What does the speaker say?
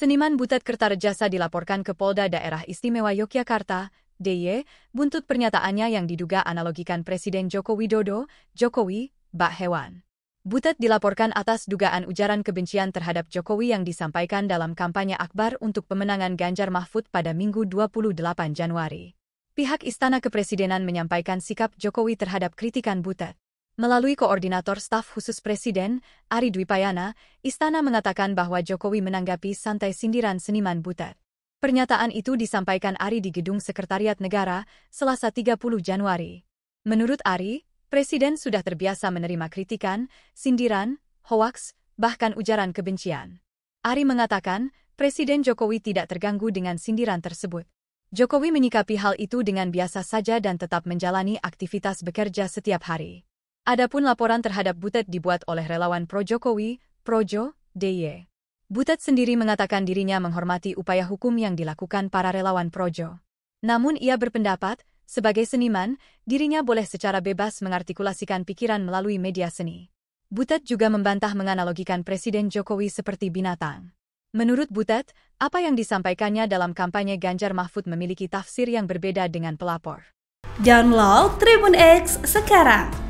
Seniman Butet Kertarejasa dilaporkan ke Polda Daerah Istimewa Yogyakarta, DY, buntut pernyataannya yang diduga analogikan Presiden Joko Widodo, Jokowi, bak hewan. Butet dilaporkan atas dugaan ujaran kebencian terhadap Jokowi yang disampaikan dalam kampanye Akbar untuk pemenangan Ganjar Mahfud pada Minggu 28 Januari. Pihak Istana Kepresidenan menyampaikan sikap Jokowi terhadap kritikan Butet. Melalui koordinator staf khusus Presiden, Ari Dwi Payana, Istana mengatakan bahwa Jokowi menanggapi santai sindiran seniman butet. Pernyataan itu disampaikan Ari di Gedung Sekretariat Negara, Selasa 30 Januari. Menurut Ari, Presiden sudah terbiasa menerima kritikan, sindiran, hoaks, bahkan ujaran kebencian. Ari mengatakan, Presiden Jokowi tidak terganggu dengan sindiran tersebut. Jokowi menyikapi hal itu dengan biasa saja dan tetap menjalani aktivitas bekerja setiap hari. Adapun laporan terhadap Butet dibuat oleh relawan pro-Jokowi, Projo, DY. Butet sendiri mengatakan dirinya menghormati upaya hukum yang dilakukan para relawan Projo. Namun ia berpendapat, sebagai seniman, dirinya boleh secara bebas mengartikulasikan pikiran melalui media seni. Butet juga membantah menganalogikan Presiden Jokowi seperti binatang. Menurut Butet, apa yang disampaikannya dalam kampanye Ganjar Mahfud memiliki tafsir yang berbeda dengan pelapor. Download Tribun X sekarang